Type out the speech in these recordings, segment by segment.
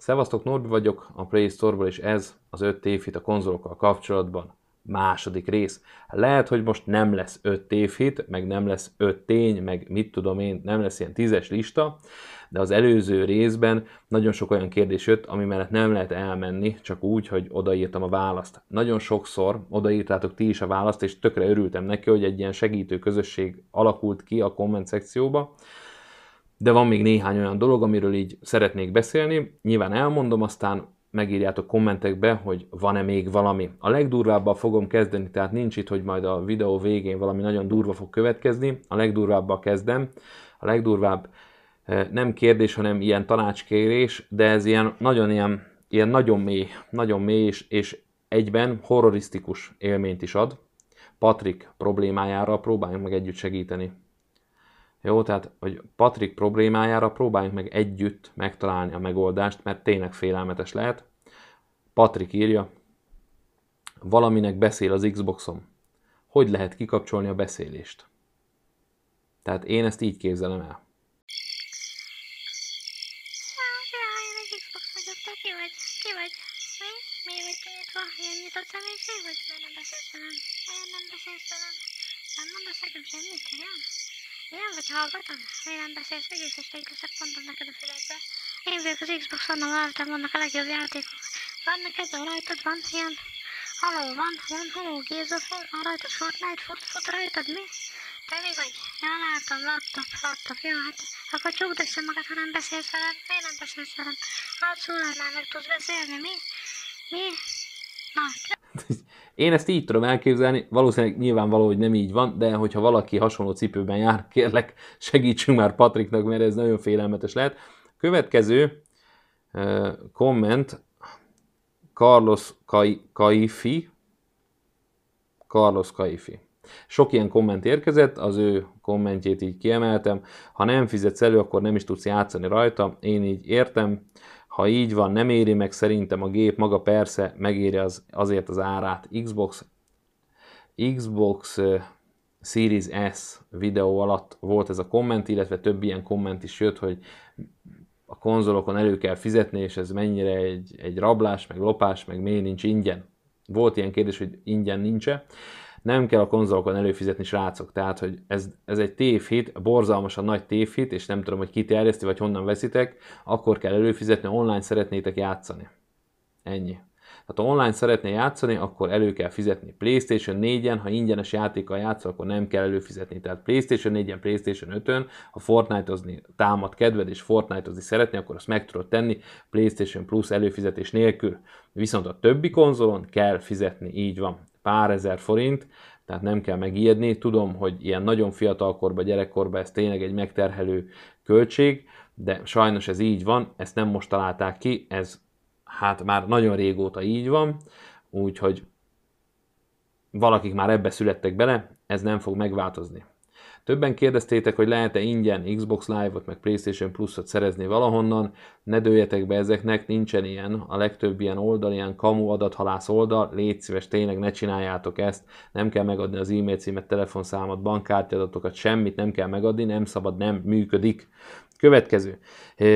Szevasztok, Norbi vagyok a Play Store-ból, és ez az 5 tévhit a konzolokkal kapcsolatban második rész. Lehet, hogy most nem lesz 5 tévhit, meg nem lesz 5 tény, meg mit tudom én, nem lesz ilyen tízes lista, de az előző részben nagyon sok olyan kérdés jött, ami mellett nem lehet elmenni, csak úgy, hogy odaírtam a választ. Nagyon sokszor odaírtátok ti is a választ, és tökre örültem neki, hogy egy ilyen segítő közösség alakult ki a komment szekcióba, de van még néhány olyan dolog, amiről így szeretnék beszélni. Nyilván elmondom, aztán megírjátok kommentekbe, hogy van-e még valami. A legdurvábbal fogom kezdeni, tehát nincs itt, hogy majd a videó végén valami nagyon durva fog következni. A legdurvábbal kezdem. A legdurvább eh, nem kérdés, hanem ilyen tanácskérés, de ez ilyen nagyon ilyen, ilyen nagyon mély, nagyon mély és, és egyben horrorisztikus élményt is ad. Patrik problémájára próbáljunk meg együtt segíteni. Jó, tehát, hogy Patrik problémájára próbáljunk meg együtt megtalálni a megoldást, mert tényleg félelmetes lehet. Patrik írja, valaminek beszél az Xboxom. Hogy lehet kikapcsolni a beszélést? Tehát én ezt így képzelem el. Én nem beszélsz velem. Én nem beszélsz velem. Nem mondasz nekem semmit, igen? Igen, vagy hallgatom? Miért nem beszélsz egész este igazak mondom neked a fületbe. Én vagyok az Xbox One, a láttam, vannak a legjobb játékok. Van neked a rajtad, van ilyen... Halló, van, van, haló, Gears of War, van rajtad Fortnite, fut, fut rajtad, mi? Te mi vagy? Ja, láttam, laptop, laptop, jó, hát akkor csukd össze magad, ha nem beszélsz velem, miért nem beszélsz velem? Hát szólalnál, meg tudsz beszélni, mi? Mi? Na, én ezt így tudom elképzelni, valószínűleg nyilvánvaló, hogy nem így van, de hogyha valaki hasonló cipőben jár, kérlek, segítsünk már Patriknak, mert ez nagyon félelmetes lehet. Következő komment, Carlos Kaifi, Carlos Kaifi. Sok ilyen komment érkezett, az ő kommentjét így kiemeltem. Ha nem fizetsz elő, akkor nem is tudsz játszani rajta. Én így értem. Ha így van, nem éri meg szerintem a gép, maga persze megéri az, azért az árát. Xbox, Xbox Series S videó alatt volt ez a komment, illetve több ilyen komment is jött, hogy a konzolokon elő kell fizetni, és ez mennyire egy, egy rablás, meg lopás, meg miért nincs ingyen. Volt ilyen kérdés, hogy ingyen nincs-e nem kell a konzolokon előfizetni, srácok. Tehát, hogy ez, ez egy tévhit, borzalmasan nagy tévhit, és nem tudom, hogy ki terjeszti, vagy honnan veszitek, akkor kell előfizetni, online szeretnétek játszani. Ennyi. Tehát ha online szeretné játszani, akkor elő kell fizetni PlayStation 4-en, ha ingyenes játékkal játszol, akkor nem kell előfizetni. Tehát PlayStation 4-en, PlayStation 5-ön, ha Fortnite-ozni támad kedved, és Fortnite-ozni szeretné, akkor azt meg tudod tenni PlayStation Plus előfizetés nélkül. Viszont a többi konzolon kell fizetni, így van pár ezer forint, tehát nem kell megijedni. Tudom, hogy ilyen nagyon fiatalkorban, gyerekkorban ez tényleg egy megterhelő költség, de sajnos ez így van, ezt nem most találták ki, ez hát már nagyon régóta így van, úgyhogy valakik már ebbe születtek bele, ez nem fog megváltozni. Többen kérdeztétek, hogy lehet-e ingyen Xbox Live-ot, meg PlayStation Plus-ot szerezni valahonnan. Ne dőljetek be ezeknek, nincsen ilyen. A legtöbb ilyen oldal, ilyen kamu adathalász oldal. Légy szíves, tényleg ne csináljátok ezt. Nem kell megadni az e-mail címet, telefonszámot, bankkártyadatokat, semmit nem kell megadni, nem szabad, nem működik. Következő.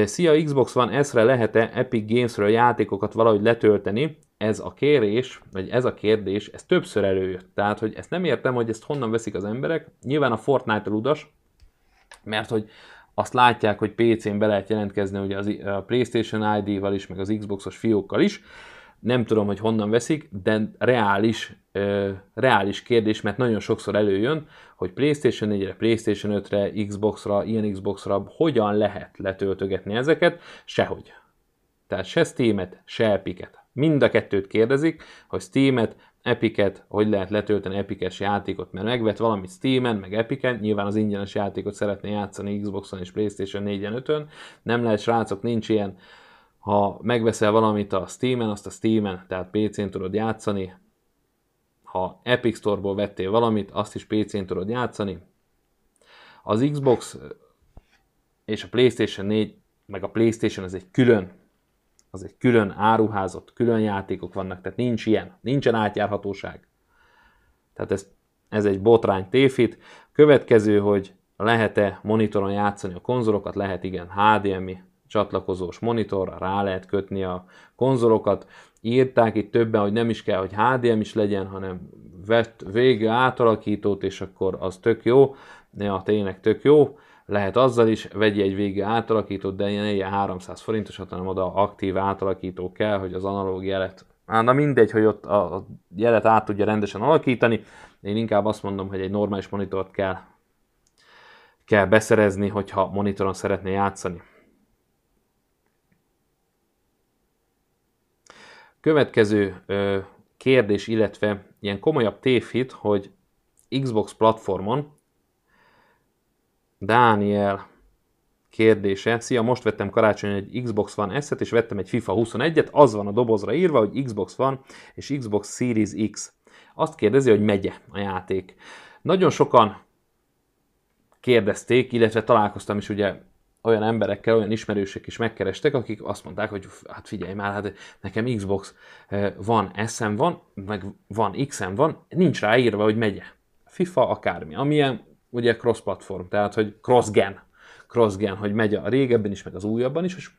Szia, Xbox van, S-re lehet-e Epic Games-ről játékokat valahogy letölteni? Ez a kérés, vagy ez a kérdés, ez többször előjött. Tehát, hogy ezt nem értem, hogy ezt honnan veszik az emberek. Nyilván a Fortnite ludas, mert hogy azt látják, hogy PC-n be lehet jelentkezni ugye az, a PlayStation ID-val is, meg az Xboxos fiókkal is, nem tudom, hogy honnan veszik, de reális, uh, reális kérdés, mert nagyon sokszor előjön, hogy PlayStation 4-re, PlayStation 5-re, Xbox-ra, ilyen Xbox-ra hogyan lehet letöltögetni ezeket, sehogy. Tehát se Steam-et, se Epic-et. Mind a kettőt kérdezik, hogy Steam-et, Epic-et, hogy lehet letölteni Epic-es játékot, mert megvet valamit Steam-en, meg Epic-en, nyilván az ingyenes játékot szeretné játszani Xbox-on és PlayStation 4-en, 5-ön, nem lehet srácok, nincs ilyen ha megveszel valamit a Steam-en, azt a Steam-en, tehát PC-n tudod játszani, ha Epic Store-ból vettél valamit, azt is PC-n tudod játszani. Az Xbox eh, és a PlayStation 4, meg a PlayStation ez egy külön, az egy külön áruházat, külön játékok vannak, tehát nincs ilyen, nincsen átjárhatóság. Tehát ez, ez egy botrány téfit. Következő, hogy lehet-e monitoron játszani a konzolokat, lehet igen, HDMI, csatlakozós monitorra, rá lehet kötni a konzolokat. Írták itt többen, hogy nem is kell, hogy HDM is legyen, hanem vett végül átalakítót, és akkor az tök jó. a tényleg tök jó. Lehet azzal is, vegye egy végű átalakítót, de ilyen 300 forintosat, hát hanem oda aktív átalakító kell, hogy az analóg jelet na mindegy, hogy ott a jelet át tudja rendesen alakítani, én inkább azt mondom, hogy egy normális monitort kell, kell beszerezni, hogyha monitoron szeretné játszani. Következő ö, kérdés, illetve ilyen komolyabb tévhit, hogy Xbox platformon Dániel kérdése. Szia, most vettem karácsonyon egy Xbox van eszet, és vettem egy FIFA 21-et, az van a dobozra írva, hogy Xbox van és Xbox Series X. Azt kérdezi, hogy megye a játék. Nagyon sokan kérdezték, illetve találkoztam is ugye olyan emberekkel, olyan ismerősök is megkerestek, akik azt mondták, hogy hát figyelj már, hát nekem Xbox eh, van s van, meg van x van, nincs ráírva, hogy megye. FIFA, akármi, amilyen ugye cross-platform, tehát hogy cross-gen, cross-gen, hogy megy a régebben is, meg az újabban is, és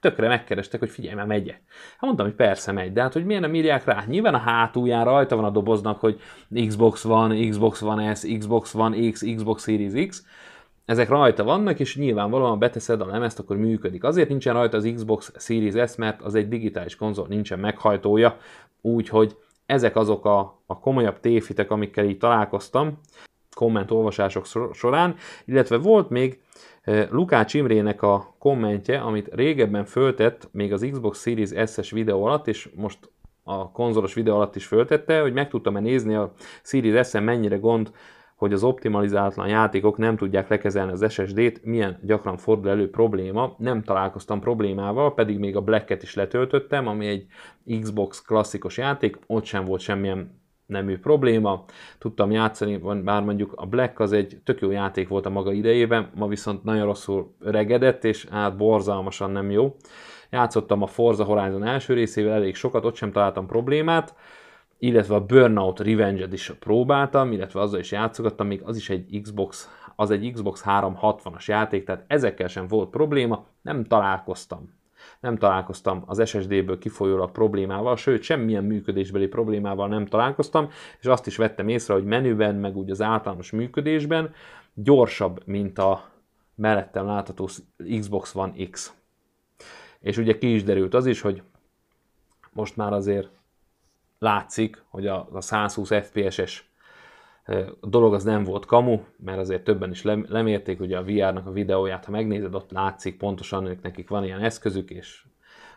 tökre megkerestek, hogy figyelj már, megye. Hát mondtam, hogy persze megy, de hát hogy miért nem írják rá? Nyilván a hátulján rajta van a doboznak, hogy Xbox van, Xbox van S, Xbox van X, Xbox Series X, ezek rajta vannak, és nyilvánvalóan beteszed a lemezt, akkor működik. Azért nincsen rajta az Xbox Series S, mert az egy digitális konzol, nincsen meghajtója, úgyhogy ezek azok a, a komolyabb téfitek, amikkel így találkoztam komment olvasások során, illetve volt még eh, Lukács Imrének a kommentje, amit régebben föltett még az Xbox Series S-es videó alatt, és most a konzolos videó alatt is föltette, hogy meg tudtam-e nézni a Series S-en mennyire gond hogy az optimalizálatlan játékok nem tudják lekezelni az SSD-t, milyen gyakran fordul elő probléma. Nem találkoztam problémával, pedig még a Blacket is letöltöttem, ami egy Xbox klasszikus játék, ott sem volt semmilyen nemű probléma. Tudtam játszani, bár mondjuk a Black az egy tök jó játék volt a maga idejében, ma viszont nagyon rosszul regedett, és hát borzalmasan nem jó. Játszottam a Forza Horizon első részével elég sokat, ott sem találtam problémát, illetve a Burnout Revenge-et is próbáltam, illetve azzal is játszogattam, még az is egy Xbox, az egy Xbox 360-as játék, tehát ezekkel sem volt probléma, nem találkoztam nem találkoztam az SSD-ből kifolyólag problémával, sőt, semmilyen működésbeli problémával nem találkoztam, és azt is vettem észre, hogy menüben, meg úgy az általános működésben gyorsabb, mint a mellettem látható Xbox One X. És ugye ki is derült az is, hogy most már azért látszik, hogy a, a 120 FPS-es dolog az nem volt kamu, mert azért többen is lemérték ugye a VR-nak a videóját, ha megnézed, ott látszik pontosan, ők nekik van ilyen eszközük, és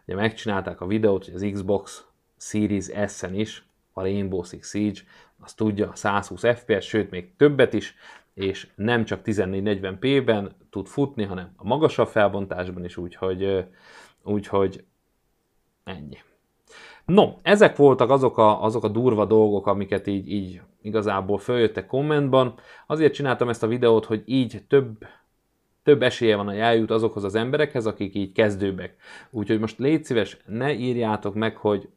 ugye megcsinálták a videót, hogy az Xbox Series S-en is, a Rainbow Six Siege, az tudja 120 FPS, sőt még többet is, és nem csak 1440p-ben tud futni, hanem a magasabb felbontásban is, úgyhogy, úgyhogy ennyi. No, ezek voltak azok a, azok a durva dolgok, amiket így, így igazából följöttek kommentben. Azért csináltam ezt a videót, hogy így több több esélye van, hogy eljut azokhoz az emberekhez, akik így kezdőbek. Úgyhogy most légy szíves, ne írjátok meg, hogy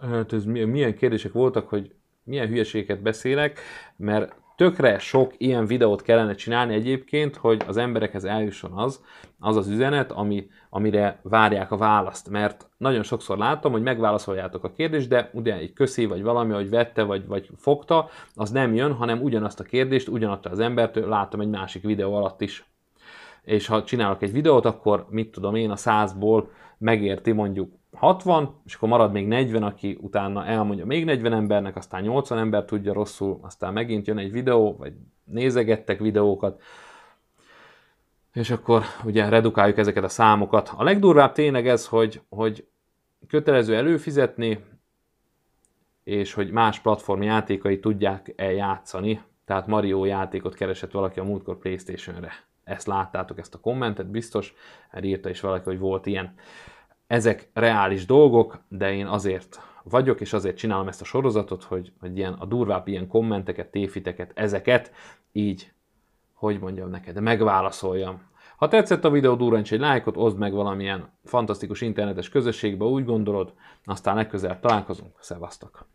hát ez milyen, milyen kérdések voltak, hogy milyen hülyeséget beszélek, mert tökre sok ilyen videót kellene csinálni egyébként, hogy az emberekhez eljusson az, az az üzenet, ami, amire várják a választ. Mert nagyon sokszor látom, hogy megválaszoljátok a kérdést, de ugye egy köszi, vagy valami, hogy vette, vagy, vagy fogta, az nem jön, hanem ugyanazt a kérdést ugyanattól az embertől látom egy másik videó alatt is. És ha csinálok egy videót, akkor mit tudom én, a százból megérti mondjuk 60, és akkor marad még 40, aki utána elmondja még 40 embernek, aztán 80 ember tudja rosszul, aztán megint jön egy videó, vagy nézegettek videókat, és akkor ugye redukáljuk ezeket a számokat. A legdurvább tényleg ez, hogy, hogy kötelező előfizetni, és hogy más platform játékai tudják eljátszani. Tehát Mario játékot keresett valaki a múltkor Playstation-re. Ezt láttátok, ezt a kommentet, biztos, írta is valaki, hogy volt ilyen. Ezek reális dolgok, de én azért vagyok, és azért csinálom ezt a sorozatot, hogy, hogy ilyen a durvább ilyen kommenteket, téfiteket, ezeket így, hogy mondjam neked, megválaszoljam. Ha tetszett a videó, durrancs egy lájkot, oszd meg valamilyen fantasztikus internetes közösségbe, úgy gondolod, aztán legközelebb találkozunk. Szevasztok!